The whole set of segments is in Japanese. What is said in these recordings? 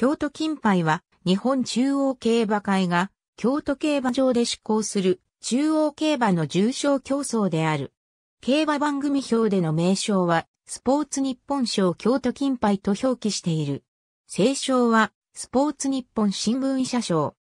京都金杯は日本中央競馬会が京都競馬場で執行する中央競馬の重賞競争である。競馬番組表での名称はスポーツ日本賞京都金杯と表記している。正賞はスポーツ日本新聞社賞。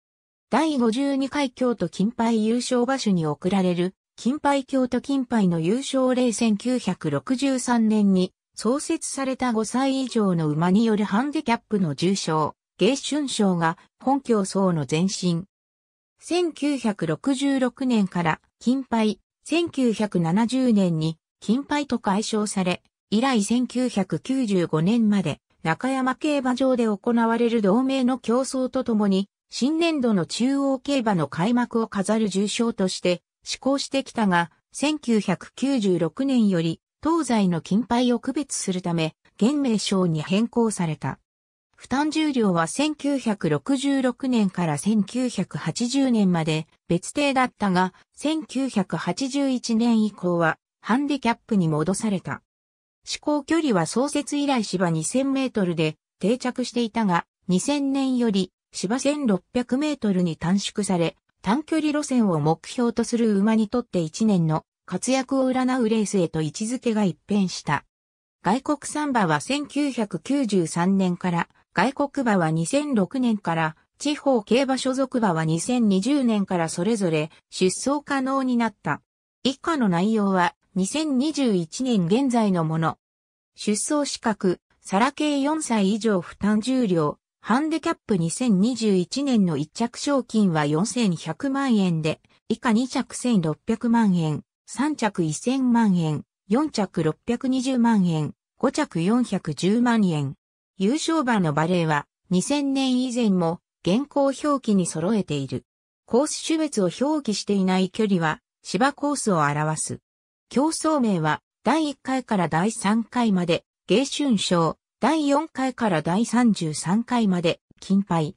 第52回京都金杯優勝馬主に贈られる金杯京都金杯の優勝例1963年に創設された5歳以上の馬によるハンデキャップの重賞、芸春賞が本競争の前身。1966年から金杯、1970年に金杯と解消され、以来1995年まで中山競馬場で行われる同盟の競争とともに、新年度の中央競馬の開幕を飾る重賞として施行してきたが、1996年より東西の金牌を区別するため、現名称に変更された。負担重量は1966年から1980年まで別定だったが、1981年以降はハンディキャップに戻された。試行距離は創設以来芝2000メートルで定着していたが、2000年より芝1600メートルに短縮され、短距離路線を目標とする馬にとって1年の活躍を占うレースへと位置づけが一変した。外国産馬は1993年から、外国馬は2006年から、地方競馬所属馬は2020年からそれぞれ出走可能になった。以下の内容は2021年現在のもの。出走資格、サラ系4歳以上負担重量、ハンデキャップ2021年の1着賞金は4100万円で、以下2着1600万円、3着1000万円、4着620万円、5着410万円。優勝馬のバレーは2000年以前も現行表記に揃えている。コース種別を表記していない距離は芝コースを表す。競争名は第1回から第3回まで、芸春賞、第4回から第33回まで、金杯、